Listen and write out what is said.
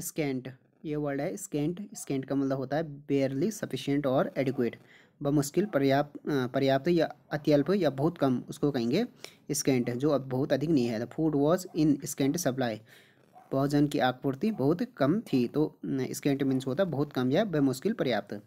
scent ये word है scent स्केंट का मतलब होता है बेयरली सफिशियंट और एडिक्वेट बमुश्किल पर्याप्त पर्याप्त या अत्यल्प या बहुत कम उसको कहेंगे स्केंट जो अब बहुत अधिक नहीं है the food was in scant supply भोजन की आपूर्ति बहुत कम थी तो स्केंट मीन्स होता बहुत कम या बेमुश्किल पर्याप्त